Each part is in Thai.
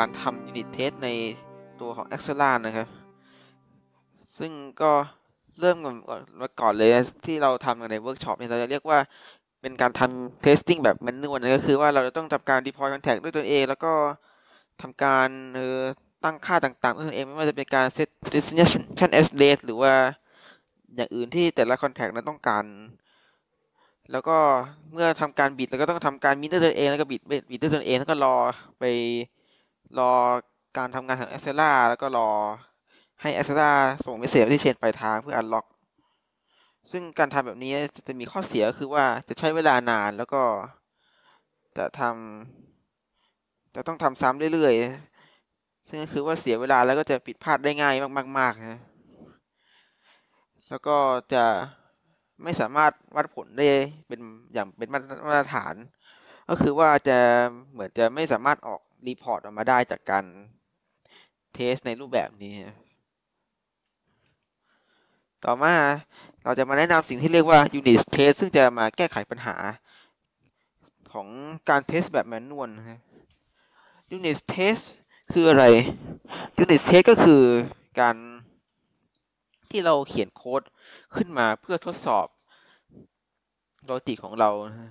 การทำยูนิตเทสในตัวของ a x e l a นะครับ ซึ่งก็เริ่มก่อนมาก่อนเลยที่เราทำกันในเวิร์กช็อปเนี่ยเราจะเรียกว่าเป็นการทำเทสติ้งแบบแมนนวลนะก็คือว่าเราจะต้องทำการ deploy contact ด้วยตนเอง แล้วก็ทำการตั้งค่าต่างๆด้วยตนเอง ไม่ว่าจะเป็นการ set destination as date หรือว่าอย่างอื่นที่แต่ละ contact นั้นต้องการ แล้วก็เมื่อทำการบิดแล้วก็ต้องทำการมิดด้วยตัวเอง แล้วก็บิดบิดด้วยตัวเองแล้วก็รอไปรอการทำงานของแอเซ e ราแล้วก็รอให้แอเซ e ราส่งเมสเซจที่เชนปลายทางเพื่ออันล็อก ซึ่งการทำแบบนี้จะมีข้อเสียคือว่าจะใช้เวลานานแล้วก็จะทำจะต้องทำซ้ำเรื่อยๆ ซึ่งก็คือว่าเสียเวลาแล้วก็จะผิดพลาดได้ง่ายมากๆ นะ แล้วก็จะไม่สามารถวัดผลได้เป็นอย่างเป็นมาตรฐาน ก็คือว่าจะเหมือนจะไม่สามารถออกรีพอร์ตออกมาได้จากการเทสในรูปแบบนี้ ต่อมาเราจะมาแนะนำสิ่งที่เรียกว่า unit test ซึ่งจะมาแก้ไขปัญหาของการเทสแบบแมนนวลนะนิตเทสคืออะไรยูนิตเทสก็คือการที่เราเขียนโค้ดขึ้นมาเพื่อทดสอบโลจิกของเรานะ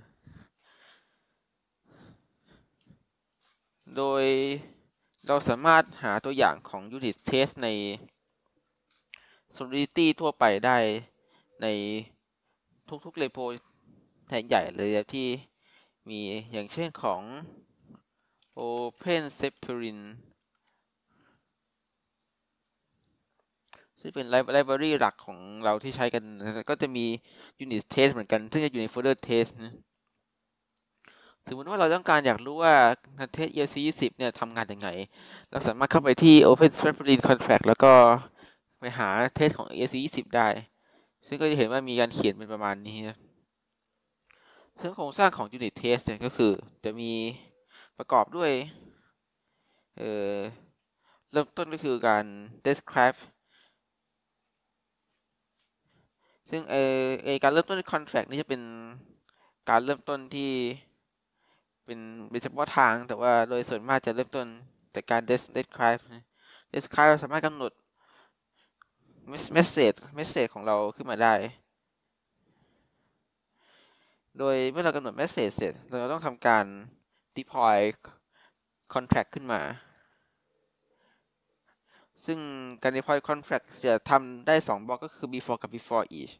โดยเราสามารถหาตัวอย่างของ unit test ใน solidity ทั่วไปได้ในทุกๆ repo แทนใหญ่เลยที่มีอย่างเช่นของ open s e p a r i n ซึ่ง เป็น ไลบรารีหลักของเราที่ใช้กันก็จะมี unit test เหมือนกัน ซึ่งจะอยู่ใน folder test นะสมมติว่าเราต้องการอยากรู้ว่านัเทส ERC 20เนี่ยทำงานยังไง เราสามารถเข้าไปที่ Open s t r a p l i n Contract แล้วก็ ไปหาเทสของ ERC 20 ได้ ซึ่งก็จะเห็นว่ามีการเขียนเป็นประมาณนี้นะซึ่งโครงสร้างของ Unit Test เนี่ย ก็คือจะมีประกอบด้วยเเริ่มต้นก็คือการ describe ซึ่งเอการเริ่มต้น contract นี่จะเป็นการเริ่มต้นที่เป็นเป็นเฉพาะทางแต่ว่าโดยส่วนมากจะเริ่มต้นจากการ describe describe เราสามารถกำหนด message message ของเราขึ้นมาได้ โดยเมื่อเรากำหนด message เสร็จ เราต้องทำการ deploy contract ขึ้นมา ซึ่งการ deploy contract จะทำได้ 2บล็อกก็คือ before กับ before each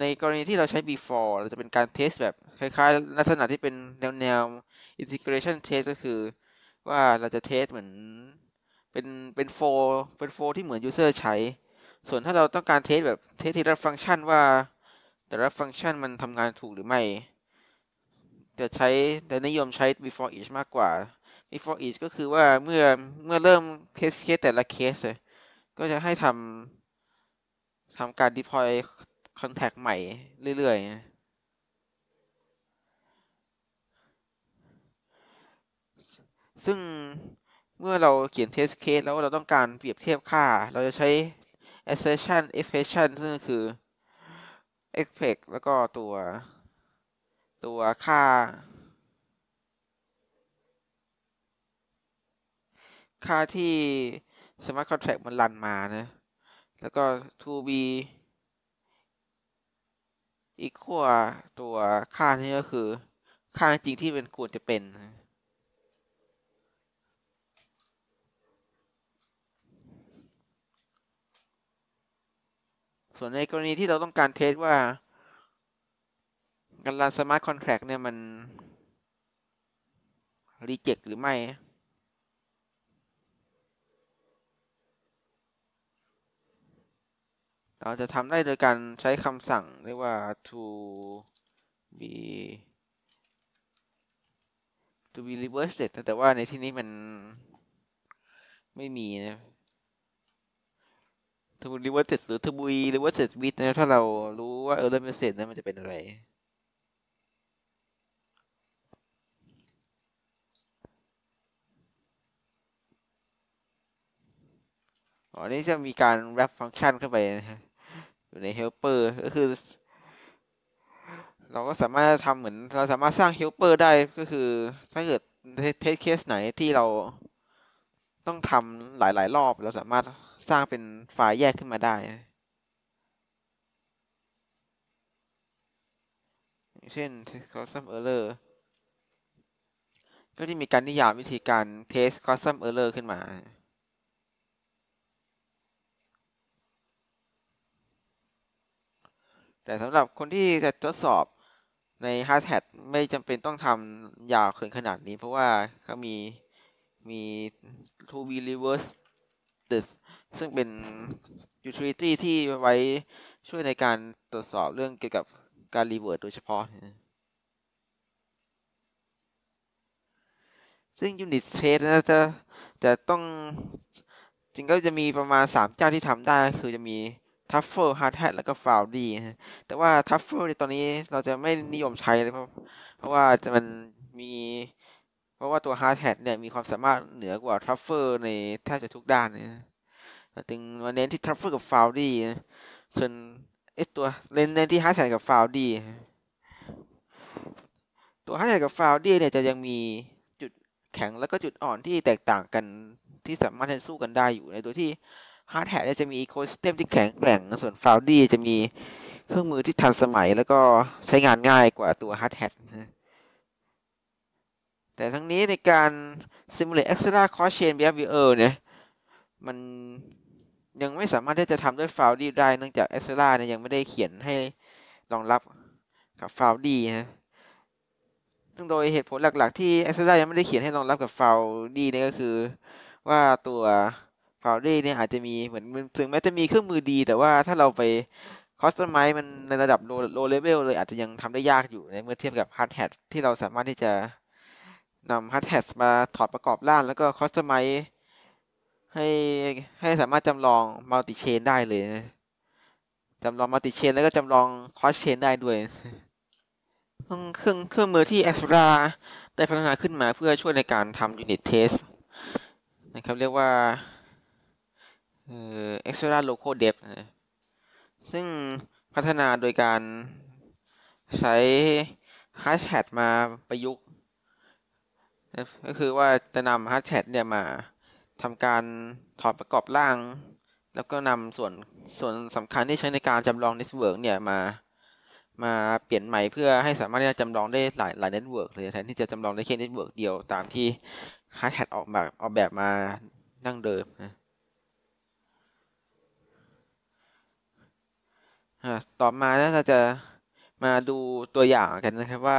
ในกรณีที่เราใช้ before เราจะเป็นการ test แบบคล้ายๆ ลักษณะที่เป็นแนวแนว integration test ก็คือว่าเราจะ test เหมือนเป็น เป็น for เป็น for ที่เหมือน user ใช้ ส่วนถ้าเราต้องการ test แบบ test ทีละฟังก์ชันว่า แต่ละฟังก์ชันมันทำงานถูกหรือไม่ จะใช้แต่นิยมใช้ before each มากกว่า before each ก็คือว่าเมื่อเมื่อเริ่ม test case แต่ละ case ก็จะให้ทำทำการ deploy คอนแทคใหม่เรื่อยๆ ซึ่งเมื่อเราเขียน test case แล้วเราต้องการเปรียบเทียบค่าเราจะใช้ assertion expression ซึ่ง คือ expect แล้วก็ ตัวตัวค่า ค่าที่ smart contract มันรัน มานะ แล้วก็ to be อีกขั้วตัวค่า นี่ก็คือ ค่าจริงที่เป็น ควร จะเป็น ส่วนในกรณีที่เราต้องการ เทสว่าการรันสมาร์ทคอนแท็กเนี่ยมัน รีเจ็คหรือ ไม่เราจะทำได้โดยการใช้คำสั่ง เรียกว่า to be to be reversed แต่ว่าในที่นี้ มัน ไม่มีนะ to be r e v e r s e สหรือ to บ e r e v e r s e สเซ t วิดนะ ถ้าเรารู้ว่าเออร m e s มเ g e นั้นมันจะเป็น อะไรอ๋อนี่ จะมีการ wrap function เข้าไป นะครับอยู่ใน helper ก็คือ เราก็สามารถทำเหมือนเราสามารถสร้าง helper ได้ก็คือถ้าเกิดเทสเคสไหนที่เราต้องทำหลายๆ รอบเราสามารถสร้างเป็นไฟล์แยกขึ้นมาได้เช่น custom error ก็จะมีการนิยามวิธีการ test custom error ขึ้นมาแต่สำหรับคนที่จะทดสอบใน hard hat ไม่จำเป็นต้องทำยาวเขินขนาดนี้ เพราะว่าเขามีมี to be reverse this ซึ่งเป็น utility ที่ไว้ช่วยในการตรวจสอบเรื่องเกี่ยวกับการรีเวิร์สโดยเฉพาะ ซึ่ง unit test นะจะจะต้อง จริงก็จะมีประมาณ3เจ้าที่ทำได้คือจะมีทัฟเฟิลฮาร์ดแฮตแล้วก็ฟาวดีฮะแต่ว่าทัฟเฟิลในตอนนี้เราจะไม่นิยมใช้เลยเพราะเพราะว่ามันมี เพราะว่าตัวฮาร์ดแฮตเนี่ยมีความสามารถเหนือกว่าทัฟเฟิลในแทบจะทุกด้านเนี่ยเาจึงมาเน้นที่ทัฟเฟิลกับฟาวดีส่วนไอตัวเน้นเน้นที่ฮาร์ดแฮตกับฟาวดีตัวฮาร์ดแฮตกับฟาวดีเนี่ยจะยังมีจุดแข็งแล้วก็จุดอ่อนที่แตกต่างกันที่สามารถที่จะสู้กันได้อยู่ในตัวที่ฮาร์ดแฮกจะมีโคโคสเต็มที่แข็งแกร่ง ส่วนฟาวดี้จะมีเครื่องมือที่ทันสมัย แล้วก็ใช้งานง่ายกว่าตัวฮาร์ดแฮกแต่ทั้งนี้ในการซิมูเลตเอ x ซ r a cross chain เบีเอ i วีเนี่ย มัน ยังไม่สามารถที่จะทำด้วยฟาวดี้ได้เนื่องจากเอ์ตร้าเนี่ยยังไม่ได้เขียนให้รองรับกับฟาวดี้นะซึ่งโดยเหตุผลหลัก ๆ ที่เอ์ตร้ายังไม่ได้เขียนให้รองรับกับฟาวดี้นี่ก็คือว่าตัวฟาวเดีรเนี่ยอาจจะมี เหมือนถึงแม้จะมีเครื่องมือดี แต่ว่าถ้าเราไปคอสตอมไม์มันในระดับโลโลเลเวลเลยอาจจะยังทำได้ยากอยู่ในเมื่อเทียบกับฮาร์ดแฮทที่เราสามารถที่จะนำฮาร์ดแฮทมาถอดประกอบล่างแล้วก็คอสตอมไม์ให้ให้สามารถจำลองมัลติเชนได้เลยจํจำลองมัลติเชนแล้วก็จำลองคอสเชนได้ด้วย เครื่องเครื่องมือที่แสตราได้พัฒนาขึ้นมาเพื่อช่วยในการทำยูนิตเทสนะครับเรียกว่าอ extra local dev ซึ่งพัฒนาโดยการใช้ hashtag มาประยุกต์ ก็คือว่าจะนำ hashtag เนี่ยมาทำการถอดประกอบล่าง แล้วก็นำส่วนส่วนสำคัญที่ใช้ในการจำลอง network เนี่ยมา มาเปลี่ยนใหม่เพื่อให้สามารถที่จะจำลองได้หลายหลายเน็ตเวิร์กเลยแทนที่จะจำลองได้แค่เน็ตเวิร์กเดียว ตามที่ฮาร์ดแฮทออกแบบออกแบบมานั่งเดิมนะต่อมานเราจะมาดูตัวอย่างกันนะครับว่า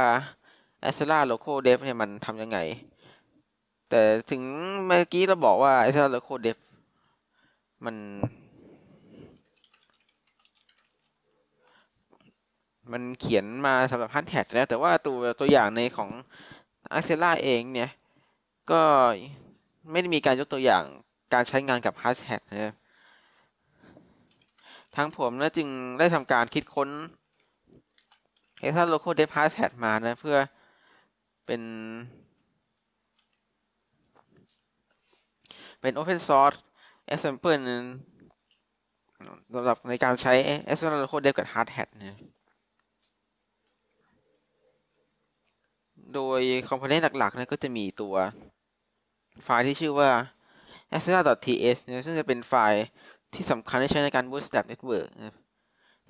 a s t r a Local Dev เนี่ยมันทำยังไง แต่ถึงเมื่อกี้เราบอกว่า a s t r a Local Dev มัน มันเขียนมาสำหรับพันแท็กแล้วแต่ว่าตัวตัวอย่างในของ a s t r a เองเนี่ย ก็ไม่ได้มีการยกตัวอย่างการใช้งานกับพันแท็กนะครับทั้งผมนะจึงได้ทำการคิดค้นเ x ท e l โลโคเดฟ v h a s ด t a มานะเพื่อเป็นเป็น Open Source Example สำหรับในการใช้สเ c e l l o ล a คเดฟกับฮาร์ดแ g นะโดยคอมโพเนนต์หลักๆนะก็จะมีตัวไฟล์ที่ชื่อว่า a s t r a t s เนี่ยซึ่งจะเป็นไฟล์ที่สำคัญที่ใช้ในการ Bootstrap Network นะ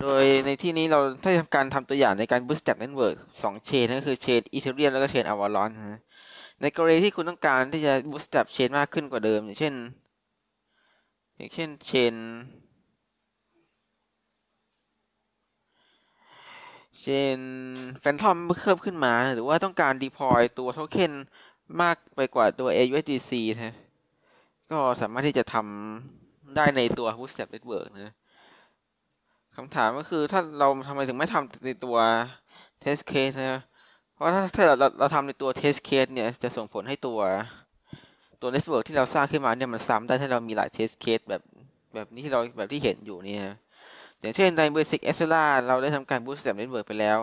โดยในที่นี้เราได้ทำการทำตัวอย่างในการ Bootstrap Network 2เชนนั่นคือเชน Ethereum แล้วก็เชน Avalon นะ ในกรณีที่คุณต้องการที่จะ Bootstrap เชนมากขึ้นกว่าเดิมอย่างเช่น อย่างเช่นเชนเชน Phantom เพิ่มขึ้นมา หรือว่าต้องการ deploy ตัวโทเค็นมากไปกว่าตัว AUSDC นะ ก็สามารถที่จะทำได้ในตัว Bootstrap Network นะคำถามก็คือถ้าเราทำไมถึงไม่ทำในตัว Test Case นะ เพราะถ้าถ้าเราเราทำในตัว Test Case เนี่ย จะส่งผลให้ตัวตัว Network ที่เราสร้างขึ้นมาเนี่ยมันซ้ำได้ถ้าเรามีหลาย Test Case แบบแบบนี้ที่เราแบบที่เห็นอยู่นี่นะ อย่างเช่นใน Basic a s e l a เราได้ทำการ Bootstrap Network ไปแล้ว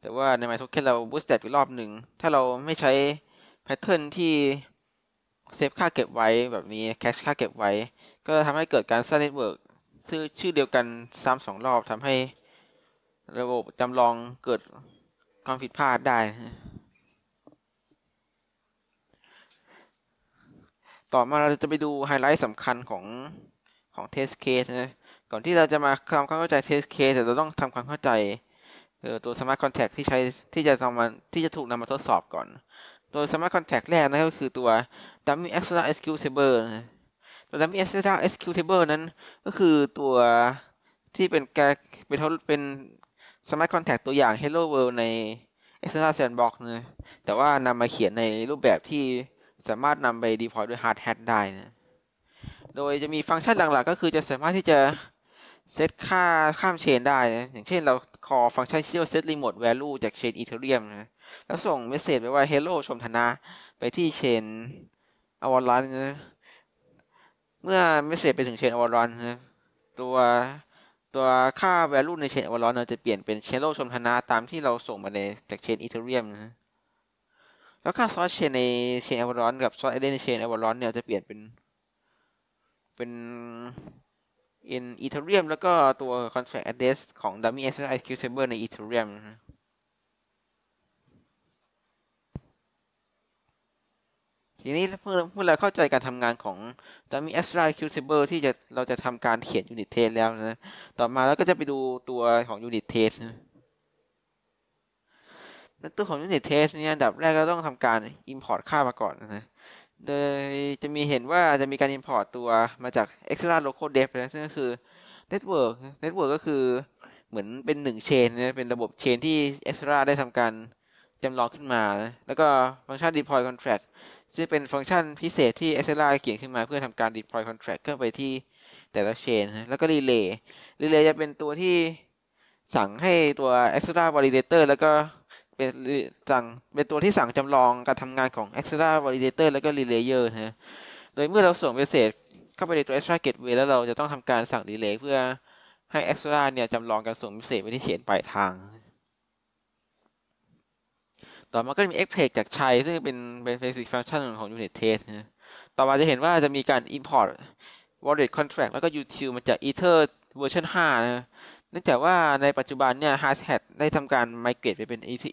แต่ว่าใน MyToken เรา b o o t s t r a อีกรอบหนึ่ง ถ้าเราไม่ใช้แพทเทิร์นที่เซฟค่าเก็บไว้แบบนี้ แคชค่าเก็บไว้ ก็จะทำให้เกิดการสร้างเน็ตเวิร์กชื่อชื่อเดียวกันซ้ำสองรอบทำให้ระบบจำลองเกิดความผิดพลาดได้ ต่อมาเราจะไปดูไฮไลท์สำคัญของของเทสเคสนะก่อนที่เราจะมาทำความเข้าใจเทสเคสเราต้องทำความเข้าใจ ตัวสมาร์ทคอนแท็กที่ใช้ที่จะทำมันที่จะถูกนำมาทดสอบก่อนตัวสมาร์ทคอนแทคแรกนะก็คือตัว Dummy Extra Executable ตัว Dummy Extra Executable นั้นก็คือตัวที่เป็นแกเป็นเป็นสมาร์ทคอนแทคตัวอย่าง Hello World ใน Extra Sandbox นะแต่ว่านำมาเขียนในรูปแบบที่สามารถนำไป deploy ด้วย hard hat ได้นะโดยจะมีฟังก์ชันหลักๆ ก็คือจะสามารถที่จะเซตค่าข้ามเชนได้นะ อย่างเช่นเราคอฟังก์ชันที่เรียกว่า set remote value จากเชนอีเท e รี u มนะแล้วส่งเมสเซจไปว่า Hello ชมธนาไปที่เชนอวอลันเมื่อเมสเซจไปถึงเชนอวอลันตัวตัวค่าแวลูในเชนอวอลันจะเปลี่ยนเป็นเชนโลชมธนา ตามที่เราส่งมาในจากเชนอีเทเรียมนะ แล้วค่าซอสเชนในเชนอวอลอนกับซอสเอเดนในเชนอวอลอนเนี่ยจะเปลี่ยนเป็นเป็นอินอีเทเรียมแล้วก็ตัวคอนแท c อดเดสของดัมมี่เอง dummy คิวเซเบอร์ในอีเทเรียมนะทีนี้เมื่อเราเข้าใจการทำงานของตอนมี a s t r a e c u s a b l e ที่จะเราจะทำการเขียน Unit Test แล้วนะต่อมาเราก็จะไปดูตัวของ Unit Test นะตัวของ Unit Test เนี่ยอันดับแรกก็ต้องทำการ Import ค่ามาก่อนนะโดยจะมีเห็นว่าจะมีการ Import ตัวมาจาก Extra Local Dev นะซึ่งก็คือ Network Network ก็คือเหมือนเป็นหนึ่งเชนนะเป็นระบบเชนที่ Extra ได้ทำการจำลองขึ้นมานะแล้วก็ฟัง c t ชัน deploy contract ซึ่งเป็นฟังก์ชันพิเศษที่ SLR เขียนขึ้นมาเพื่อทำการ deploy contract ขึ้นไปที่แต่ละเชนแล้วก็ relay relay จะเป็นตัวที่สั่งให้ตัว s l r Validator แล้วก็เป็นสั่งเป็นตัวที่สั่งจำลองการทำงานของ a e l e r a Validator แล้วก็ Relayer นะ โดยเมื่อเราส่งเมสเซจเข้าไปในตัว a e l e r a Gateway แล้วเราจะต้องทำการสั่ง Relay เพื่อให้ a e l e r a เนี่ยจำลองการส่งเมสเซจไปที่เชนปลายทางต่อมาก็มี expect จากชัยซึ่งเป็นเป็นเบสิกฟังชันของ unit test นะต่อมาจะเห็นว่าจะมีการ import wallet contract แล้วก็ util มาจาก ether version 5นะเนื่องจากว่าในปัจจุบันเนี่ย h a s h a t ได้ทำการ migrate ไปเป็น ether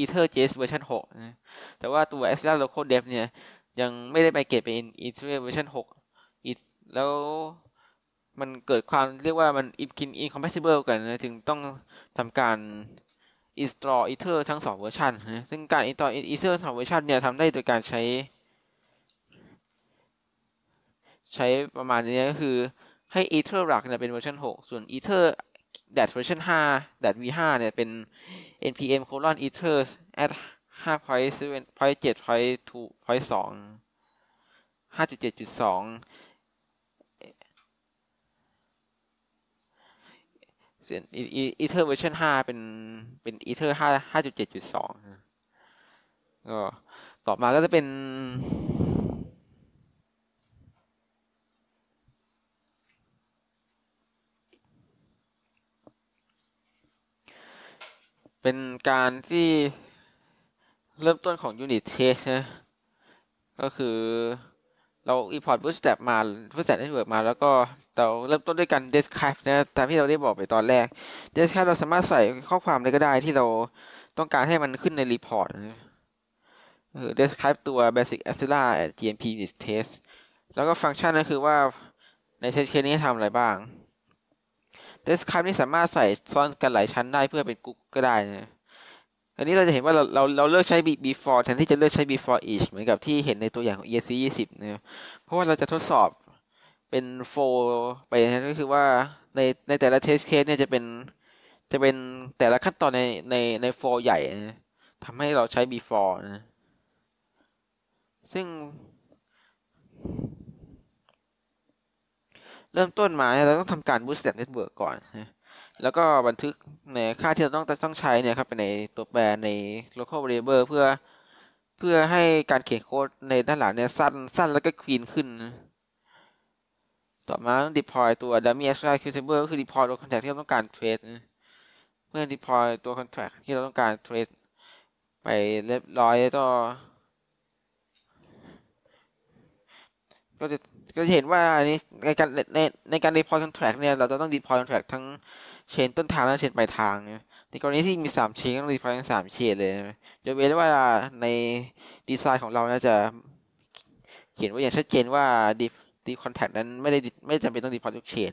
ether js version 6นะแต่ว่าตัว a s t a local dev เนี่ยยังไม่ได้ migrate ไป็นเ ether version 6แล้วมันเกิดความเรียกว่ามัน incompatible กันนะถึงต้องทำการ install ether ทั้ง 2เวอร์ชันนะซึ่งการ install ether สองเวอร์ชันเนี่ยทำได้โดยการใช้ ใช้ประมาณนี้ก็คือให้ ether หลักเนี่ยเป็นเวอร์ชัน6 ส่วน ether แดดเวอร์ชัน5 d a t v5 เนี่ยเป็น npm colon ether at 5.7.2 5.7.2อีเทอร์เวอร์ชันห้าเป็นเป็นอีเทอร์ห้าห้าจุดเจ็ดจุดสองก็ต่อมาก็จะเป็น เป็นการที่เริ่มต้นของยูนิตเทสนะ ก็คือเราอีพอร์ต o o t s t r a ปมา b o ส t ต t r a p n เวิร์กมา แล้วก็เราเริ่มต้นด้วยการเดสคริปนะตามที่เราได้บอกไปตอนแรกเดสคริปเราสามารถใส่ข้อความอะไรก็ได้ที่เราต้องการให้มันขึ้นในรีพอร์ตเคสคริปตัว basic a s e l a at gmp i t test แล้วก็ฟังก์ชันก็คือว่าในเทสเคสนี้ทำอะไรบ้าง describe นี่สามารถใส่ซ้อนกันหลายชั้นได้เพื่อเป็นกุ๊กก็ได้นะอันนี้เราจะเห็นว่าเราเราเราเลือกใช้ before แทนที่จะเลือกใช้ before each เหมือนกับที่เห็นในตัวอย่างของ ESC 20นะครับเพราะว่าเราจะทดสอบเป็น for ไปนะก็คือว่าในในแต่ละ test case เนี่ยจะเป็นจะเป็นแต่ละขั้นตอนในในใน for ใหญ่นะทำให้เราใช้ before นะ ซึ่ง เริ่มต้นมา เราต้องทำการ bootstrap network ก่อนนะแล้วก็บันทึกในค่าที่เราต้องต้องใช้ เนี่ยครับไปในตัวแปรใน local variable เพื่อเพื่อให้การเขียนโค้ดในด้านหลังเนี่ยสั้นสั้นแล้วก็คลีนขึ้น ต่อมาต้อง deploy ตัว dummy e x t a e c u t a b l e ก็คือ deploy ตัว contract ที่เราต้องการ trace เมื่อ deploy ตัว contract ที่เราต้องการ trace ไปเรียบร้อยก็ก็จะก็จะเห็นว่าอันนี้ใน การ ในในการ deploy contract เนี่ย เราจะต้อง deploy contract ทั้งเชนต้นทาง และเชนปลายทางเนี่ยในกรณีที่มี3เชนต้อง deploy ทั้ง3เชนเลยยะเว้นว่า ในดีไซน์ของเราน่าจะเขียนไว้อย่างชัดเจนว่า deep deep contract นั้น ไม่ได้ไม่จำเป็นต้อง deploy ทุกเชน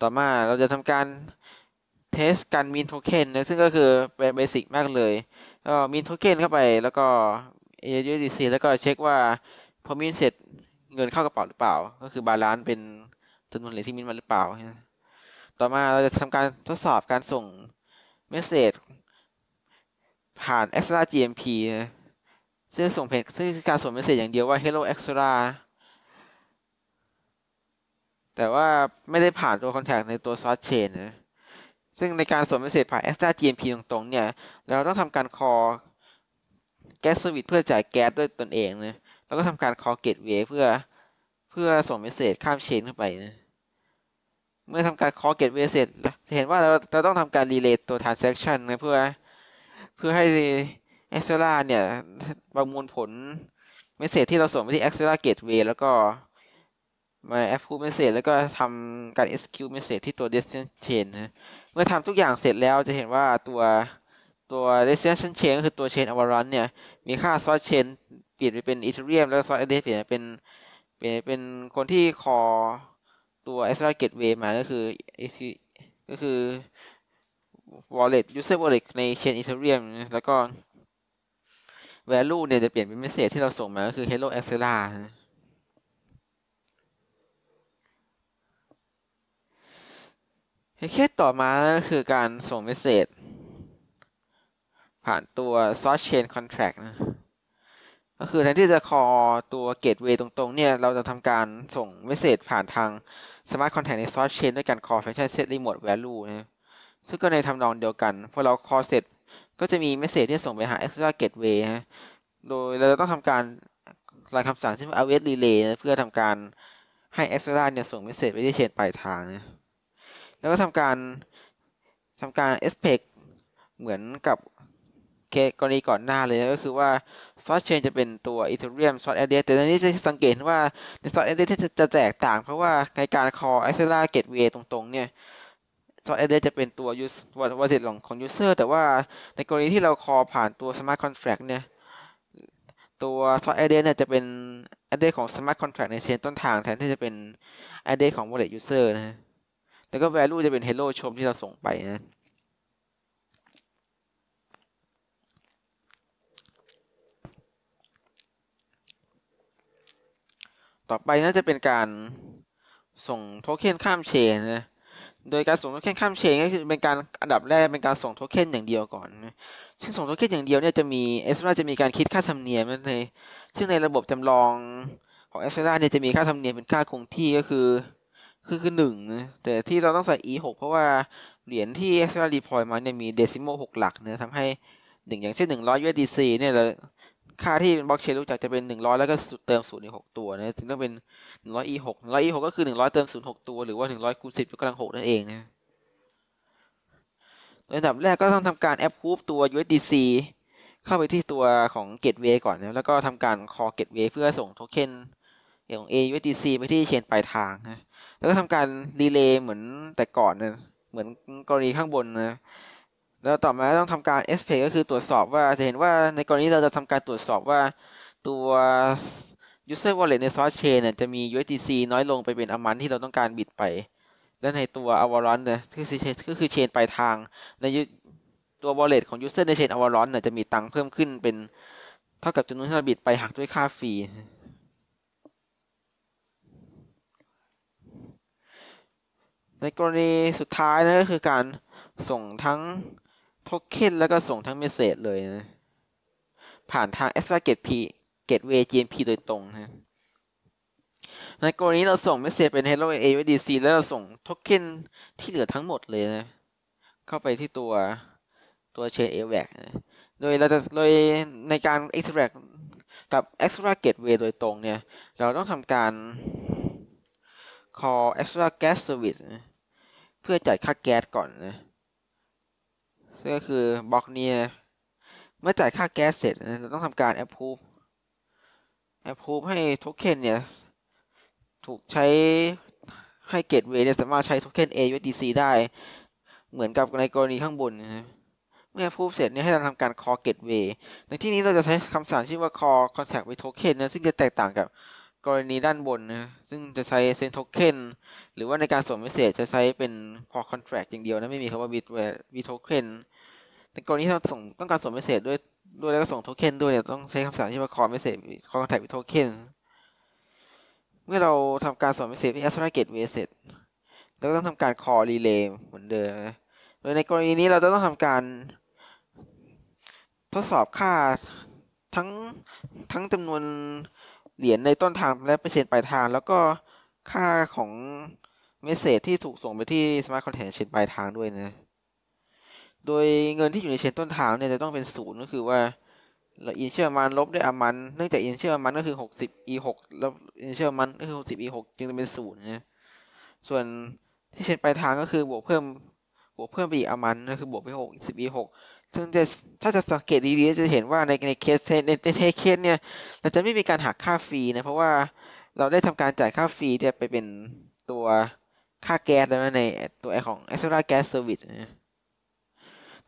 ต่อมาเราจะทำการ เทสการมินโทเค็นนะซึ่งก็คือเป็นเบสิกมากเลย ก็มินโทเค็นเข้าไปแล้วก็ AUDC แล้วก็เช็คว่าพอมินเสร็จเงินเข้ากระเป๋าหรือเปล่า ก็คือบาลานซ์เป็นจำนวนเหรียญที่มินมาหรือเปล่า ต่อมาเราจะทำการทดสอบการส่งเมสเซจผ่าน e x t r a GMP ซึ่งส่งเพจซึ่งคือการส่งเมสเซจอย่างเดียวว่า Hello e x t r a แต่ว่าไม่ได้ผ่านตัวคอนแทคในตัวซอสเชนนะ ซึ่งในการส่งเมสเซจผ่าน e x t r a GMP ตรงๆ เนี่ย เราต้องทำการคอแก๊สสวิตเพื่อจ่ายแก๊สด้วยตนเองนะแล้วก็ทำการ call gateway เพื่อเพื่อส่งเมสเซจข้ามเชนเข้าไปนะเมื่อทำการ call gateway เสร็จเห็นว่าเราเราต้องทำการ r e l a e ตัว transaction นะเพื่อเพื่อให้ a x e l a เนี่ยประมวลผลเมสเซจที่เราส่งไปที่ a x e l a gateway แล้วก็ มา approve message แล้วก็ทำการ execute message ที่ตัว destination chain นะเมื่อทำทุกอย่างเสร็จแล้วจะเห็นว่าตัวตัว destination chain ก็คือตัว chain avalanche เนี่ย มีค่า source chain เปลี่ยนไปเป็น ethereum แล้ว source address เปลี่ยนเป็นเปนเป็นคนที่คอตัว extra gateway มา ก็คือ ก็คือ wallet user wallet ใน chain ethereum แล้วก็ value เนี่ยจะเปลี่ยนเป็น message ที่เราส่งมาก็คือ hello extra เคสต่อมา ก็คือการส่งเมสเซจผ่านตัว source chain contract นะก็คือแทนที่จะคอตัว gateway ตรงๆ เนี่ย เราจะทำการส่งเมสเซจผ่านทาง smart contract ใน source chain ด้วยการ call function set remote value นะซึ่งก็ในทำนองเดียวกัน พอเรา call เสร็จก็จะมีเมสเซจที่ส่งไปหา extra gateway ฮะ โดยเราจะต้องทำการรานคำสั่งที่ await relay นะเพื่อทำการให้ extra เนี่ยส่งเมสเซจไปที่ chain ปลายทางนะแล้วก็ทำการทำการ expect เหมือนกับเค กรณีก่อนหน้าเลยก็คือว่าซอสเชนจะเป็นตัวอีเทเรียมซอสแอเดียแต่ในนี้จะสังเกตว่า ในซอสแอเดียที่จะแตกต่าง เพราะว่าในการคอไอเซล่าเกตเวตรงๆเนี่ยซอสแอเดียจะเป็นตัวยูสวอสเทธิ์ของของยูเซอร์แต่ว่าในกรณีที่เราคอผ่านตัวสมาร์ทคอนแท็กเนี่ยตัวซอสแอเดียเนี่ยจะเป็น แอเดียของสมาร์ทคอนแท็กในเชนต้นทาง แทนที่จะเป็นแอเดียของ wallet user นะะแล้วก็ value จะเป็น hello ชมที่เราส่งไปนะต่อไปน่าจะเป็นการส่งโทเค็นข้ามเชนนะโดยการส่งโทเค็นข้ามเชนก็คือเป็นการอันดับแรกเป็นการส่งโทเค็นอย่างเดียวก่อนซึ่งส่งโทเค็นอย่างเดียวเนี่ยจะมีเอสราจะมีการคิดค่าธรรมเนียมนนซึ่งในระบบจำลองของเอสราเนี่ยจะมีค่าธรรมเนียมเป็นค่าคงที่ก็คือ คือคือหนึ่งแต่ที่เราต้องใส่ e หกเพราะว่าเหรียญที่เอสราดีพอยมาเนี่ยมีเดซิโมหกหลักเนี่ยทำให้หนึ่งอย่างเช่นหนึ่งร้อย USDC เนี่ยเราค่าที่บล็อกเชนรู้จักจะเป็นหนึ่งร้อยแล้วก็เติมศูนย์อีกหกตัวนะจึงต้องเป็นหนึ่งร้อยีหกร้ออีหกก็คือหนึ่งร้อยเติมศูนย์หกตัวหรือว่าหนึ่งร้อยคูณสิบยกกำลังหกนั่นเองนะระดับแรกก็ต้องทำการแอปพูฟตัว USDC เข้าไปที่ตัวของเกตเวก่อนนะแล้วก็ทำการ call ตเว e w เพื่อส่งโทเค็นของ AUSDC ไปที่เชนปลายทางนะแล้วก็ทำการรีเลย์เหมือนแต่ก่อนนะเหมือนกรณีข้างบนนะแล้วต่อมาต้องทำการ s p a c ก็คือตรวจสอบว่าจะเห็นว่าในกรณีเราจะทำการตรวจสอบว่าตัว user wallet ใน source chain เนี่ยจะมี USDC น้อยลงไปเป็นอมันที่เราต้องการบิดไป และในตัว a v a l o n c เนี่ยก็คือก็คือเชนปลายทาง ในตัว wallet ของ user ใน chain a v a l o n เนี่ยจะมีตังค์เพิ่มขึ้นเป็นเท่ากับจำนวนที่เราบิดไปหักด้วยค่าฟรีในกรณีสุดท้ายนะก็คือการส่งทั้งโทเค็นแล้วก็ส่งทั้งเมสเซจเลยนะผ่านทาง e x t r a g a t e P Gateway g n p โดยตรงนะในกรณีเราส่งเมสเซจเป็น Hello AUDC แล้วเราส่งโทเค็นที่เหลือทั้งหมดเลยนะเข้าไปที่ตัวตัวเชนเอ AVAC โดยเราจะโดยในการ extract กับ extra gateway โดยตรงเนี่ย เราต้องทำการ call extra gas service เพื่อจ่ายค่าแก๊สก่อนนะก็คือบล็อกเนียเมื่อจ่ายค่าแก๊สเสร็จต้องทำการ approve approve ให้โทเค็นเนี่ยถูกใช้ให้เกตเวเนี่ยสามารถใช้โทเค็น AUDC ได้ เหมือนกับในกรณีข้างบนเมื่อพูฟเสร็จเนี่ยให้เราทำการ call gateway ในที่นี้เราจะใช้คำสั่งชื่อว่า call contact with token นะซึ่งจะแตกต่างกับกรณีด้านบนนะซึ่งจะใช้ send token หรือว่าในการส่งเมสเซจจะใช้เป็น call contract อย่างเดียวนะไม่มีคำว่า bit token ในกรณีที่เราส่งต้องการส่งเมสเซจด้วยด้วยแล้วก็ส่งโทเค็นด้วยเนี่ยต้องใช้คำสั่งที่ว่า call message call contact with token เมื่อเราทำการส่งเมสเซจที่ Astra g a t e เ a สเสจเราก็ต้องทำการ call relay เหมือนเดิมโดยในกรณีนี้เราจะต้องทำการทดสอบค่าทั้งทั้งจำนวนเหรียญในต้นทางและเปอร์เซ็นต์ปลายทาง แล้วก็ค่าของเมสเซจที่ถูกส่งไปที่สมาร์ทคอนแทคเชนปลายทางด้วยนะโดยเงินที่อยู่ในเชนต้นทางเนี่ยจะต้องเป็นศูนย์ก็คือว่าเราอินเชร์มันลบด้วยอามันเนื่องจากอินเชร์มันก็คือหกสิบ e หกแล้วอินเชร์มันก็คือหกสิบ e หกจึงจะเป็นศูนย์นะส่วนที่เชนปลายทางก็คือบวกเพิ่มบวกเพิ่มไปอีกอามันก็คือบวกไปหกสิบ e หกซึ่งจะถ้าจะสังเกตดีๆจะเห็นว่าในในเคสในในเคสเนี่ย เราจะไม่มีการหักค่าฟรีนะเพราะว่าเราได้ทำการจ่ายค่าฟรีเนี่ยไปเป็นตัวค่าแก๊สแล้วในตัวไอของ a อ e r a Gas Service นะ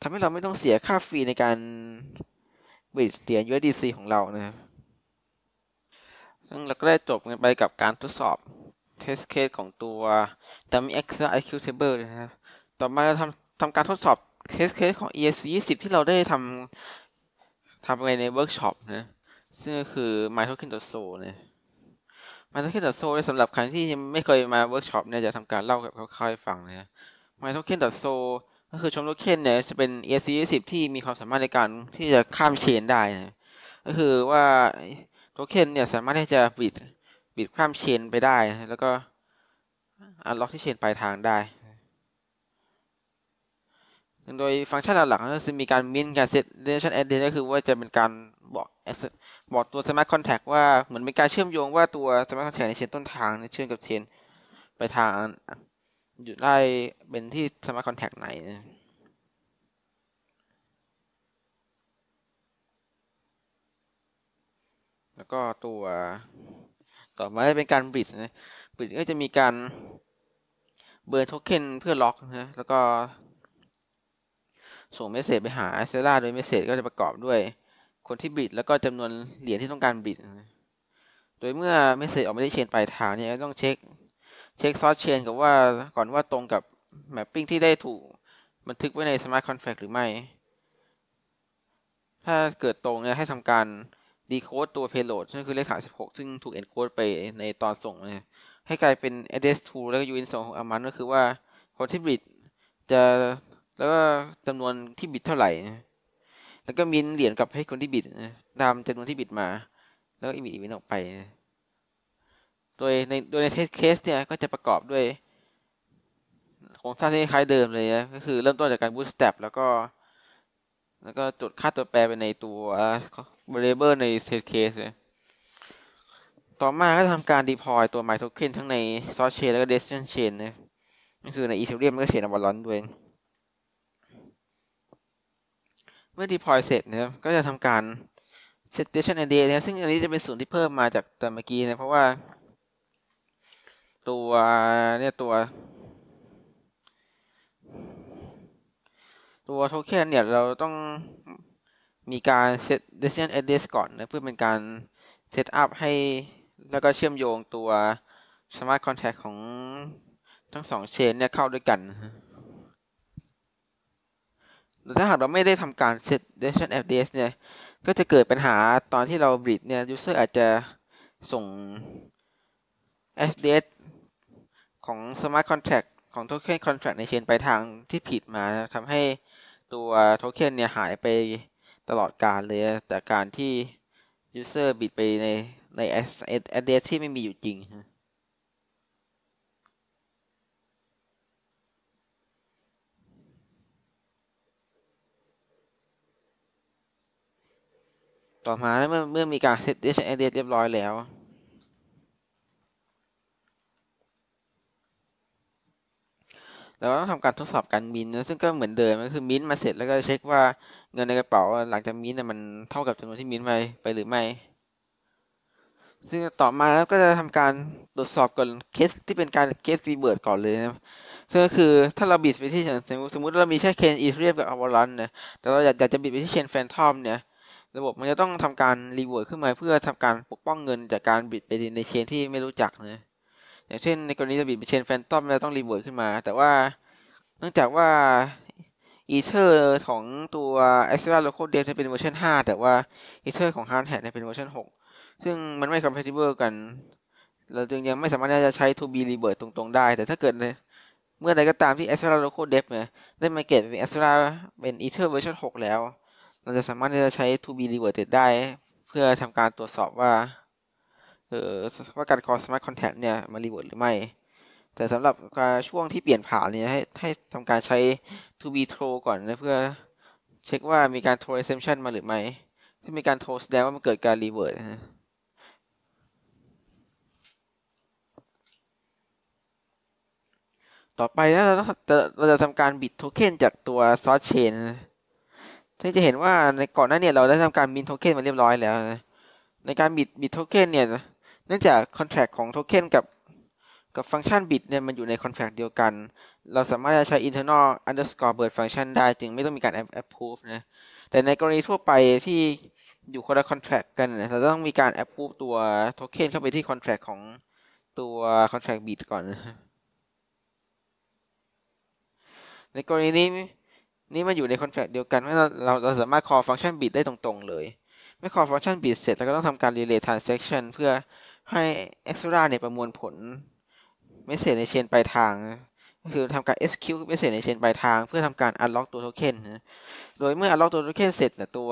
ทำให้เราไม่ต้องเสียค่าฟรีในการบิดเสียง USDC ของเรานะครับซึ่งเราก็ได้จบกันไปกับการทดสอบเทสเคสของตัว Dummy e x อ e l IQ Table นะครับ ต่อมาเราทำทำการทดสอบเทสเคสของ ESC 20 ที่เราได้ทำทำไปในเวิร์กช็อปนะซึ่งก็คือ My Token s o เนี่ย My Token s o สำหรับใครที่ยังไม่เคยมาเวิร์กช็อปเนี่ยจะทำการเล่าแบบค่อยฟังนะ My Token s o ก็คือชมโลเคนเนี่ยจะเป็น ESC 20ที่มีความสามารถในการที่จะข้ามเชนได้นะก็คือว่าโลเคนเนี่ยสามารถที่จะบิดบิดข้ามเชนไปได้ แล้วก็อันล็อกที่เชนปลายทางได้ โดยฟังก์ชันหลักๆก็จะมีการมินการเซตเดนชันแอดเดนก็คือว่าจะเป็นการบอกบอกตัวสมาร์ทคอนแทคว่าเหมือนเป็นการเชื่อมโยงว่าตัวสมาร์ทคอนแทคในเชนต้นทางในเชื่อมกับเชนปลายทางอยู่ได้เป็นที่สมาร์ทคอนแทคไหน แล้วก็ตัวต่อมาเป็นการบิดนะ บิดก็จะมีการเบิร์นโทเค็นเพื่อล็อกนะ แล้วก็ ส่งเมสเซจไปหาเซล่าโดยเมสเซจก็จะประกอบด้วยคนที่บิด แล้วก็จำนวนเหรียญที่ต้องการบิด โดยเมื่อเมสเซจออกมาได้เชนปลายทางเนี่ยต้องเช็คเช็คซอสเชนกับว่าก่อนว่าตรงกับ แมปปิ้งที่ได้ถูกบันทึกไว้ในสมาร์ทคอนแฟกหรือไม่ ถ้าเกิดตรงเนี่ยให้ทำการดีโคดตัวเพ y โ o a d นั่นคือเลขฐาน16 ซึ่งถูกเอนโคดไปในตอนส่งเนี่ยให้กลายเป็น address to แล้วก็ uin 2ของอ r m มันก็คือว่า คนที่บิดจะแล้วก็จำนวนที่บิดเท่าไหร่ แล้วก็มินเหรียญกลับให้คนที่บิดตามจำนวนที่บิดมา แล้วก็อีมิดอีินออกไปโดยในโดยในเคสเนี่ยก็จะประกอบด้วยโครงสร้างที่คล้ายเดิมเลยนะ ก็คือเริ่มต้นจากการ bootstrap แล้วก็ แล้วก็จดค่าตัวแปรไปในตัว variable ใน set case เลย ต่อมาก็ทำการ deploy ตัว my token ทั้งใน source chain แล้วก็ destination chain นะก็คือใน ethereum มก็เสียน avalon ด้วย เมื่อ deploy เสร็จนะครับก็จะทำการ set destination a d นะซึ่งอันนี้จะเป็นส่วนที่เพิ่มมาจากแต่เมื่อกี้นะ เพราะว่าตัวเนี่ยตัวตัวโทเค็นเนี่ยเราต้องมีการเซต decision address ก่อนนะเพื่อเป็นการเซตอัพให้แล้วก็เชื่อมโยงตัว smart contract ของทั้งสองเชนเนี่ยเข้าด้วยกันถ้าหากเราไม่ได้ทำการเซต decision address เนี่ยก็จะเกิดปัญหาตอนที่เราบริดเนี่ย user อาจจะส่ง s d s ของ smart contract ของโทเค็นคอนแท c t ในเชนไปทางที่ผิดมาทำให้ตัวโทเค็นเนี่ยหายไปตลอดการเลยจากการที่ยูเซอร์บิดไปในใน address ที่ไม่มีอยู่จริง ต่อมาเมื่อเมื่อมีการเซตด a d เอเด s เรียบร้อยแล้วเราต้องทำการทดสอบการมินนะซึ่งก็เหมือนเดิมก็คือมินมาเสร็จแล้วก็เช็คว่าเงินในกระเป๋าหลังจากมินมันเท่ากับจำนวนที่มินไปไปหรือไม่ ซึ่งต่อมาแล้วก็จะทำการตรวจสอบก่อนเคสที่เป็นการเคสซีเบิร์ดก่อนเลยนะซึ่งก็คือถ้าเราบิดไปที่เชนสมมติเรามีแค่เคนอีเทียมกับอวอลันเนี่ย แต่เราอยากจะบิดไปที่เชนแฟนทอมเนี่ยระบบมันจะต้องทำการรีเวิร์ดขึ้นมา เพื่อทำการปกป้องเงิน จากการบิดไปในเชนที่ไม่รู้จักนะอย่างเช่นในกรณีสบิตเป็นเชนแฟนตอมเราต้องรีเวิร์ดขึ้นมา แต่ว่าเนื่องจากว่าอีเทอร์ของตัวอ s t ราโลโคเดียจะเป็นเวอร์ชัน5 แต่ว่าอีเทอร์ของฮาร์ดแฮ t เป็นเวอร์ชัน6 ซึ่งมันไม่ c o m p ติเบิลกัน เราจึงยังไม่สามารถที่จะใช้ to b ี revert ตรงๆได้ แต่ถ้าเกิดเมื่อใดก็ตามที่ a s t r a Local d e v เนี่ยได้มาเกตเป็น a s t r a เป็นอีเทอร์เวอร์ชัน6 แล้ว เราจะสามารถที่จะใช้ to be reverted ได้ เพื่อทำการตรวจสอบว่าเออว่าการ call smart contact เนี่ยมารีเวิร์ดหรือไม่ แต่สำหรับช่วงที่เปลี่ยนผ่านเนี่ยให้ให้ทำการใช้ to be throw ก่อนนะเพื่อเช็คว่ามีการ throw exception มาหรือไม่ถ้ามีการ throw แสดงว่ามันเกิดการรีเวิร์ดนะ ต่อไปนะเราเราจะทำการบิดโทเค็นจากตัวซอสเชนท่่นจะเห็นว่าในก่อนหน้าเนี่ยเราได้ทำการบินโทเค็นมาเรียบร้อยแล้ว ในการบิดบิดโทเค็นเนี่ยเนื่องจากคอนแท c t ของโทเค็นกับกับฟังก์ชันบิตเนี่ยมันอยู่ในคอนแท c t เดียวกัน เราสามารถใช้ internal underscore bird function ได้จึงไม่ต้องมีการ approve นะแต่ในกรณีทั่วไปที่อยู่คนละคอนแท c t กันเราจะราต้องมีการ approve ตัวโทเค็นเข้าไปที่คอนแท c t ของตัวคอนแท c t บิตก่อนนะในกรณีนี้นี่มันอยู่ในคอนแทคเดียวกันว่าเราเราสามารถ call ฟังก์ชันบิตได้ตรงๆ เลย ไม่ call ฟังก์ชันบิตเสร็จเราก็ต้องทำการ relay transaction เพื่อให้ Extra เนี่ยประมวลผลเมสเซจในเชนปลายทางก็คือทำการ SQ เมสเซจในเชนปลายทาง เพื่อทำการ unlock ตัวโทเค็นนะ โดยเมื่อ unlock ตัวโทเค็นเสร็จเนี่ยตัว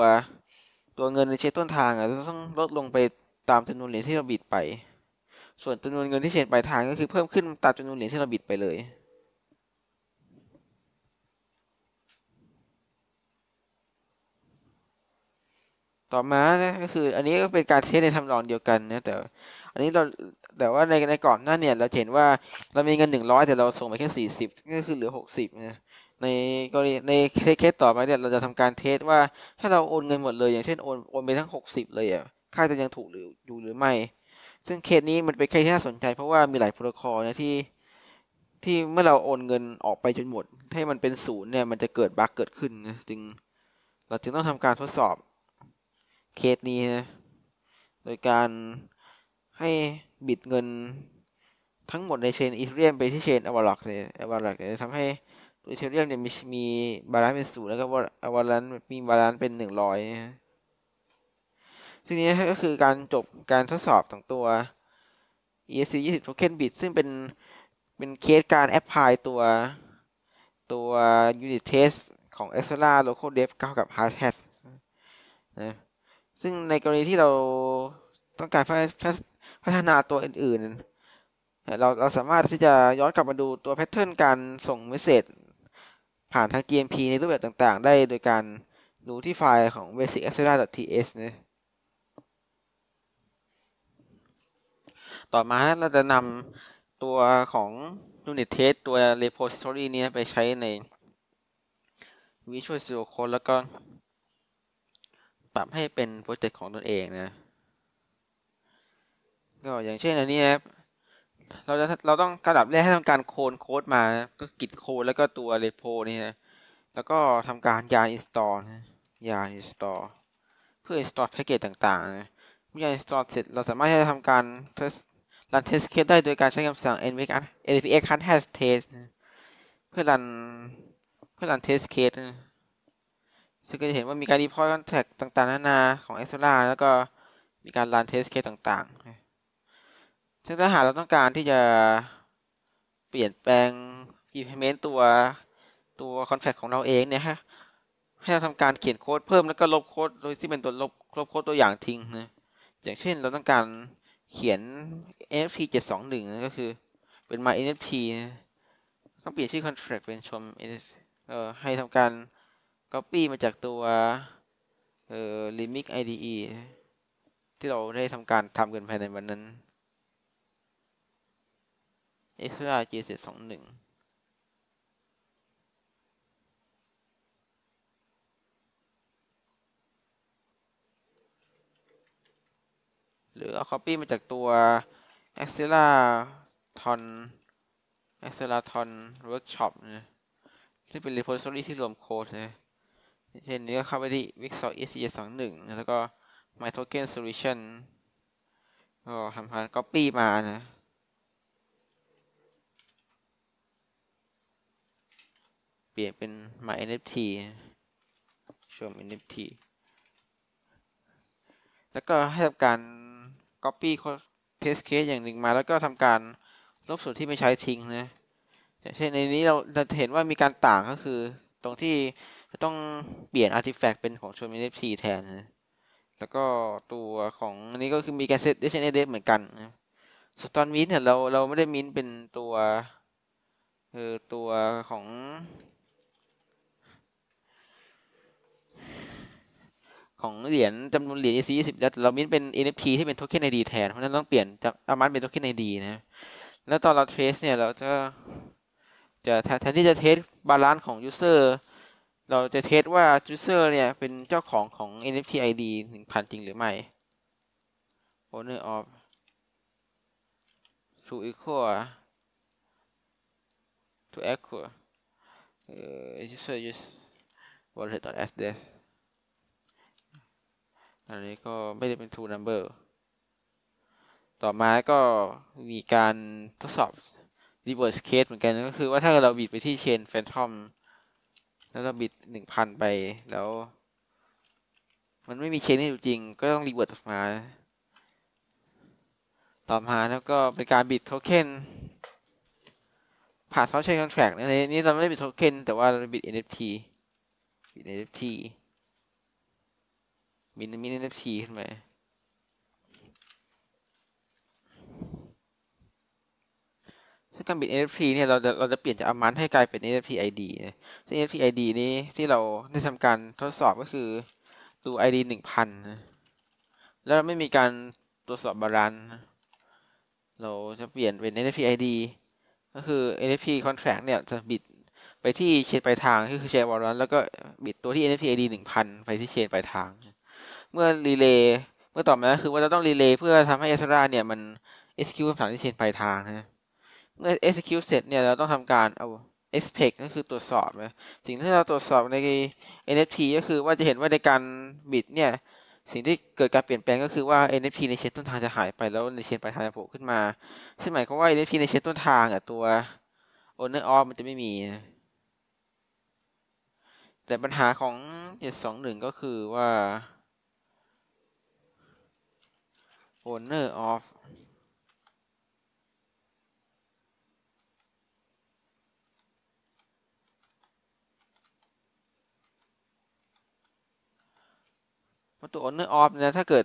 ตัวเงินในเชนต้นทางจะต้องลดลงไปตามจำนวนเหรียญที่เราบิดไป ส่วนจำนวนเงินที่เชนปลายทางก็คือเพิ่มขึ้นตามจำนวนเหรียญที่เราบิดไปเลย ต่อมานะก็คือ อันนี้ก็เป็นการเทสในทำรองเดียวกันนะแต่อันนี้เราแต่ว่าในในก่อนหน้าเนี่ย เราเห็นว่าเรามีเงินหนึ่งร้อยแต่เราส่งไปแค่สี่สิบก็คือเหลือหกสิบนะในกรณีในเคสต่อไปเนี่ยเราจะทำการเทสว่าถ้าเราโอนเงินหมดเลย อย่างเช่น โอนโอนไปทั้งหกสิบเลยอ่ะค่าจะยังถูกหรืออยู่หรือไม่ ซึ่งเคสนี้มันเป็นเคสที่น่าสนใจ เพราะว่ามีหลายโปรโตคอลนะที่ที่เมื่อเราโอนเงินออกไปจนหมดให้มันเป็นศูนย์เนี่ยมันจะเกิดบั๊กเกิดขึ้นนะจึงเราจึงต้องทำการทดสอบเคสนี้นะโดยการให้บิดเงินทั้งหมดในเชนอีเทเรียม ไปที่เชนอวาล็อกเลยอวาล็อกจยทำให้ตัวอีเทเรียมเนี่ย มีมีบาลานซ์เป็นศูนย์แล้วก็อวาลันมีบาลานซ์เป็นหนึ่งร้อยทีนี้ก็คือการจบการทดสอบของตัว ESC 20 token bit ซึ่งเป็นเป็นเคสการแอพพลายตัวตัว unit test ของ a x e l a local dev เข้ากับ hard hat นะซึ่งในกรณีที่เราต้องการพัฒนาตัวอื่นๆเราเราสามารถที่จะย้อนกลับมาดูตัวแพทเทิร์นการส่งเมสเซจผ่านทาง GMP ในรูปแบบต่าง ๆ ได้โดยการดูที่ไฟล์ของ basic a c c e l e r a t s นะต่อมาเราจะนำตัวของ unit test ตัว repository นี้ไปใช้ใน Visual Studio Code แล้วก็ปรับให้เป็นโปรเจกต์ของตนเองนะก็อย่างเช่นอันนี้นะครับเราจะเราต้องกระดับแรกให้ทำการโคลนโค้ดมา ก็กิดโคลนแล้วก็ตัวเรโพนี่นะแล้วก็ทำการยาน install ยาน install เพื่อ install แพ็กเกจต่างๆ เมื่อยาน install เสร็จ เราสามารถที่จะทำการ test run test case ได้โดยการใช้คำสั่ง npx npx run has test เพื่อรัน เพื่อรัน test case ซึ่งก็จะเห็นว่ามีการ deploy contact ต่างๆ นานาของ Exora แล้วก็มีการ run test case ต่างๆึ่งถ้าหากเราต้องการที่จะเปลี่ยนแปลง implement ตัว ตัว contract ของเราเองเนี่ยฮะ ให้เราทำการเขียนโค้ดเพิ่มแล้วก็ลบโค้ดโดยที่เป็นตัวลบลบโค้ดตัวอย่างทิ้งนะ อย่างเช่นเราต้องการเขียน NFT 721ก็คือเป็น my NFT ต้องเปลี่ยนชื่อ contract เป็นชม เอ่อให้ทำการ copy มาจากตัวเอ่อ l i m i t IDE ที่เราได้ทำการทำกันภายในวันนั้นเอ็กซ์ราจีเศษสองหนึ่งหรือเอา copy มาจากตัว a x e l a t o n a x e l a t o n Workshop นี่ที่เป็น repository ที่รวมโค้ดเลยเช่นนี้ก็เข้าไปที่ Vixor e c 2 1แล้วก็ My Token Solution ก็ทำการ copy มานะลี่ยนเป็นหมาย NFT ชม NFT แล้วก็ให้ทำการ Copy Paste Case อย่างหนึ่งมา แล้วก็ทำการลบส่วนที่ไม่ใช้ทิ้ง นะ เช่นในนี้เราจะเห็นว่ามีการต่างก็คือ ตรงที่จะต้องเปลี่ยน Artifact เป็นของชม NFT แทนนะแล้วก็ตัวของอันนี้ก็คือมีการเซต d ด s เน n a n t เหมือนกันส่ตอน มินเนี่ยเรา เราไม่ได้ มิน เป็นตัวคือตัวของของเหรียญจำนวนเหรียญ EC 20แล้วเรามิ้นเป็น NFT ที่เป็นโทเค็น ID แทนเพราะนั้นต้องเปลี่ยนจากอามันเป็นโทเค็น ID นะแล้วตอนเราเทสเนี่ย เราจะ จะแทนที่จะเทสบาลานซ์ของยูเซอร์เราจะเทสว่ายูเซอร์เนี่ย เป็นเจ้าของ ของ NFT ID 1000 จริงหรือไม่ owner of to equal to equal u อ user use wallet address อันนี้ก็ไม่ได้เป็น two number ต่อมาก็มีการทดสอบ reverse case เหมือนกันก็คือว่าถ้าเราบิดไปที่ chain phantom แล้วเราบิดหนึ่งพันไปแล้ว มันไม่มีเชนให้ดูจริงก็ต้อง reverse ออกมา ต่อมาแล้วก็เป็นการบิดโทเค็นผ่านซอฟต์เชนคอนแทร c t นนี้ เราไม่ได้บิดโทเค็นแต่ว่าเราบิด NFT บิด NFT มินมินเอฟทีขึ้นไปถ้าจำบิต NFT เนี่ย เราจะเราจะเปลี่ยนจากอามันให้กลายเป็น NFT ID นยซึ่ง NFT ID นี้ที่เราได้ทำการทดสอบก็คือดู ID หนึ่งพันแล้วไม่มีการตรวจสอบบาลานเราจะเปลี่ยนเป็น NFT ID ก็คือ NFT contract เนี่ย จะบิดไปที่เชนปลายทางก็คือเชนบอลลันแล้วก็บิดตัวที่ NFT ID 1000 ไปที่เชนปลายทางเมื่อรีเลย์เมื่อต่อมาคือว่าจะต้องรีเลย์เพื่อทำให้เอสราเนี่ยมัน execute คำสั่งที่เชนปลายทางนะเมื่อ execute เสร็จเนี่ยเราต้องทำการเอา expect ก็คือตรวจสอบนะสิ่งที่เราตรวจสอบใน NFT ก็คือว่าจะเห็นว่าในการบิดเนี่ย สิ่งที่เกิดการเปลี่ยนแปลงก็คือว่า NFT ในเชนต้นทางจะหายไปแล้วในเชนปลายทางจะโผล่ขึ้นมา ซึ่งหมายความว่า NFT ในเชนต้นทางอ่ะตัว owner of มันจะไม่มี แต่ปัญหาของ721 ก็คือว่า owner of พราะตัว owner of นะถ้าเกิด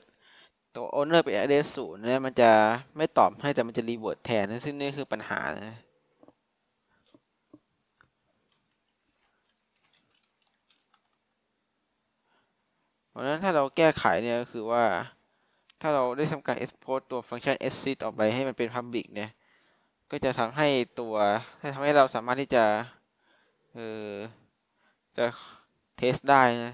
ตัว owner เป็น address ศูนย์เนี่ย มันจะไม่ตอบให้ แต่มันจะ reward แทนนะซึ่งนี่คือปัญหานะเพราะนั้นถ้าเราแก้ไขเนี่ย ก็คือว่าถ้าเราได้ทำการ export ตัวฟังก์ชัน exit ออกไปให้มันเป็น public เนี่ย ก็จะทำให้ตัวทำให้เราสามารถที่จะ เออจะ test ได้นะ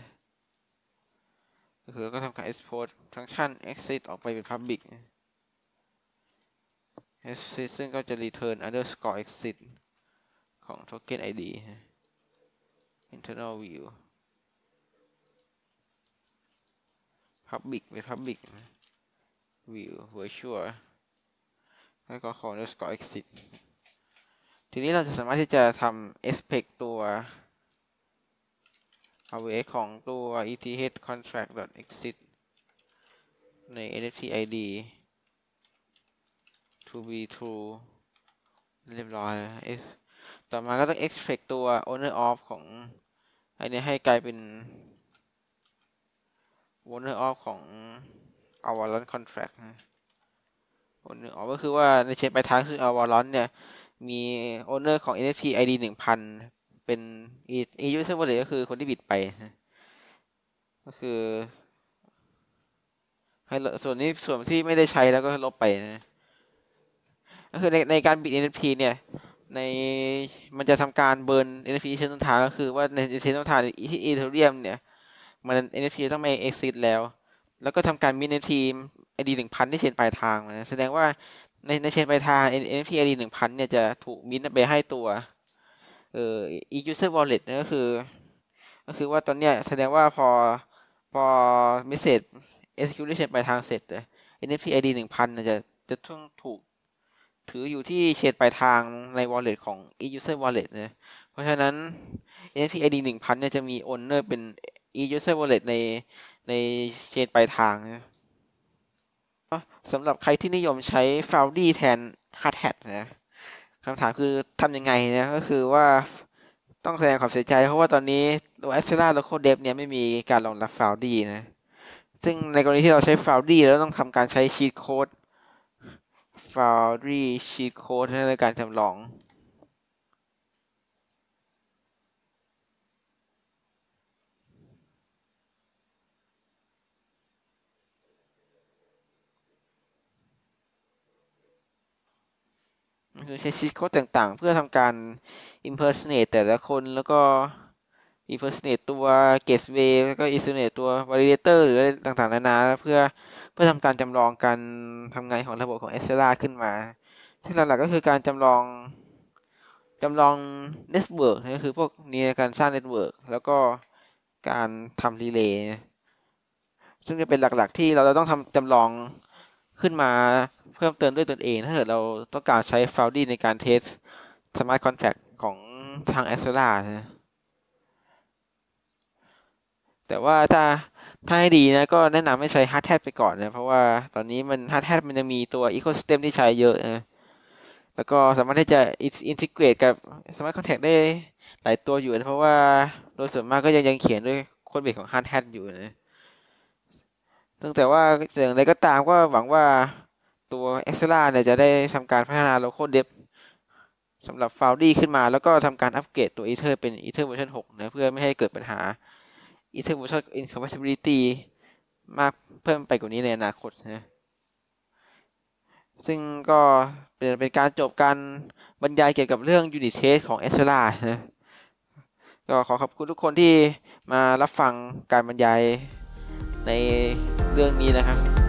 ก็คือก็ทำการ export ฟังก์ชัน exit ออกไปเป็น public exit ซึ่งก็จะ return underscore exit ของ token id internal view public เป็น public นะ view virtual แล้วก็ call underscore exit ทีนี้เราจะสามารถที่จะทำ e x p e c t ตัว AWS ของตัว ETH contract exit ใน NFT ID to be true เรียบร้อยแล้วต่อมาก็ต้อง extract ตัว owner of ของไอเนี้ยให้กลายเป็น owner of ของเอาวอลลอนคอนแทคโอนเนึ่งออกก็คือว่าในเชนไปทางคือเอาวอลลอนเนี่ย มีโอนเนอร์ของ NFT ID หนึ่งพัน เป็นอียูเซนต์เลยก็คือคนที่บิดไปก็คือให้ส่วนนี้ส่วนที่ไม่ได้ใช้แล้วก็ลบไปนะ ก็คือในในการบิด NFT เนี่ยในมันจะทำการเบิร์น NFT เชนต้นทาง ก็คือว่าใน เชนต้นทางที่อีเทเรียมเนี่ยมัน NFT ต้องไม่ exit แล้วแล้วก็ทำการมินเอทีไอดีหนึ่งพันที่เชนปลายทางนะแสดงว่าในในเชนปลายทาง NFT ID หนึ่งพันเนี่ยจะถูกมินไปให้ตัวเอ่อ e-user wallet นั่นก็คือ ก็คือว่าตอนเนี้ยแสดงว่าพอพอมิ s s a g e execution ปลายทางเสร็จ NFT ID หนึ่งพันจะจะต้องถูกถืออยู่ที่เชนปลายทางใน wallet ของ e-user wallet นะเพราะฉะนั้น NFT ID หนึ่งพันเนี่ยจะมี owner เป็น e-user wallet ในในเชนปลายทางนะสำหรับใครที่นิยมใช้ฟาวดี้แทนฮ a r d h แฮทนะคำถามคือทำยังไงนะก็คือว่าต้องแสดงความเสียใจ เพราะว่าตอนนี้ตัวแอสเซลาโลโคเดฟเนี่ยไม่มีการรองรับฟาวดี้นะซึ่งในกรณีที่เราใช้ฟาวดี้แล้วต้องทำการใช้ชีตโค้ดฟาวดี้ชีตโค้ดในการจำลองคือใช้ชีสโค้ดต่าง ๆ เพื่อทำการ impersonate แต่ละคน แล้วก็ impersonate ตัว gateway แล้วก็ impersonate ตัว validator หรืออะไรต่างๆนานาเพื่อเพื่อทำการจำลองการทำงานของระบบของ s l a ขึ้นมา ที่หลักๆก็คือการจำลองจำลอง network ก็คือพวกนี้การสร้าง network แล้วก็การทำรีเลย์ซึ่งจะเป็นหลักๆที่เราจะต้องทำจำลองขึ้นมาพิ่มเติมด้วยตนเอง ถ้าเกิดเราต้องการใช้ฟาวดี้ในการเทสสมาร์ทคอนแท็กของทาง a s t e r a นะ แต่ว่าถ้าถ้าให้ดีนะ ก็แนะนำให้ใช้ฮาร์ดแทไปก่อนนะ เพราะว่าตอนนี้มันฮาร์ดแทมันจะมีตัว Ecosystem ที่ใช้เยอะนะแล้วก็สามารถที่จะอินทิเกรตกับ Smart Contact ได้หลายตัวอยู่นะเพราะว่าโดยส่วนมากก็ยังยังเขียนด้วยโค้ดเบสของ Hard Hat อยู่นะตั้งแต่ว่าอย่างไรก็ตามก็หวังว่าตัวเอ e ซ c e ่าเนี่ยจะได้ทำการพัฒนา local dev สำหรับฟาวดี้ขึ้นมา แล้วก็ทำการอัปเกรดตัวอีเธอร์เป็นอ e อร์เวอร์ชัน6นะเพื่อไม่ให้เกิดปัญหาอีเร์เวอร์ชันอินคอม m p ติบิลิตี้มากเพิ่มไปกว่านี้ในอนาคตนะซึ่งก็เป็นเป็นการจบการบรรยายเกี่ยวกับเรื่องยูนิตเทสของเอเซอร่านะก็ขอขอบคุณทุกคนที่มารับฟังการบรรยายในเรื่องนี้นะครับ